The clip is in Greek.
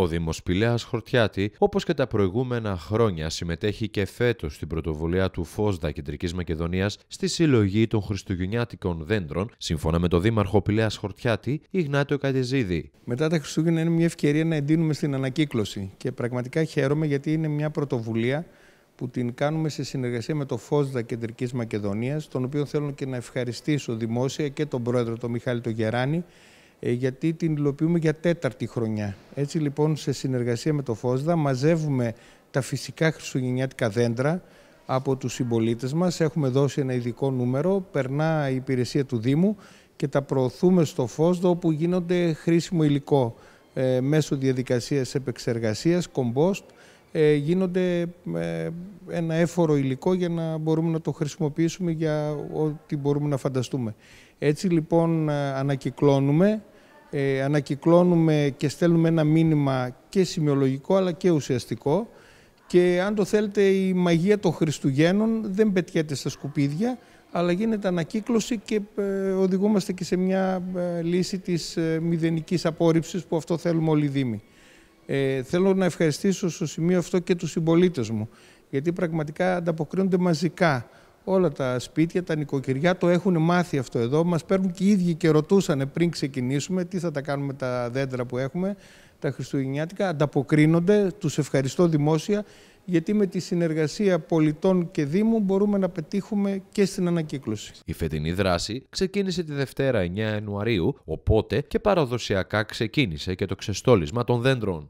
Ο Δήμος Πηλέας Χορτιάτη, όπως και τα προηγούμενα χρόνια, συμμετέχει και φέτος στην πρωτοβουλία του Φόσδα Κεντρικής Μακεδονίας στη συλλογή των χριστουγεννιάτικων δέντρων, σύμφωνα με τον Δήμαρχο Πηλέας Χορτιάτη, Ιγνάτιο Κατεζίδη. Μετά τα Χριστούγεννα είναι μια ευκαιρία να εντείνουμε στην ανακύκλωση και πραγματικά χαίρομαι γιατί είναι μια πρωτοβουλία που την κάνουμε σε συνεργασία με το Φόσδα Κεντρικής Μακεδονίας, τον οποίο θέλω και να ευχαριστήσω δημόσια και τον πρόεδρο τον Μιχάλη Τογεράνη, ε, γιατί την υλοποιούμε για τέταρτη χρονιά. Έτσι λοιπόν σε συνεργασία με το ΦΟΣΔΑ μαζεύουμε τα φυσικά χριστουγεννιάτικα δέντρα από τους συμπολίτες μας. Έχουμε δώσει ένα ειδικό νούμερο, περνά η υπηρεσία του Δήμου και τα προωθούμε στο ΦΟΣΔΑ όπου γίνονται χρήσιμο υλικό ε, μέσω διαδικασίας επεξεργασίας, κομπόστ, ε, γίνονται ε, ένα έφορο υλικό για να μπορούμε να το χρησιμοποιήσουμε για ό,τι μπορούμε να φανταστούμε. Έτσι λοιπόν ε, ανακυκλώνουμε, ε, ανακυκλώνουμε και στέλνουμε ένα μήνυμα και σημειολογικό αλλά και ουσιαστικό και αν το θέλετε η μαγεία των Χριστουγέννων δεν πετιέται στα σκουπίδια αλλά γίνεται ανακύκλωση και ε, οδηγούμαστε και σε μια λύση της μηδενικής απόρριψης που αυτό θέλουμε όλοι οι Δήμοι. Ε, θέλω να ευχαριστήσω στο σημείο αυτό και τους συμπολίτες μου, γιατί πραγματικά ανταποκρίνονται μαζικά. Όλα τα σπίτια, τα νοικοκυριά το έχουν μάθει αυτό εδώ. Μας παίρνουν και οι ίδιοι και ρωτούσαν πριν ξεκινήσουμε τι θα τα κάνουμε τα δέντρα που έχουμε, τα Χριστουγεννιάτικα. Ανταποκρίνονται, τους ευχαριστώ δημόσια, γιατί με τη συνεργασία πολιτών και Δήμου μπορούμε να πετύχουμε και στην ανακύκλωση. Η φετινή δράση ξεκίνησε τη Δευτέρα 9 Ιανουαρίου, οπότε και παραδοσιακά ξεκίνησε και το ξεστόλισμα των δέντρων.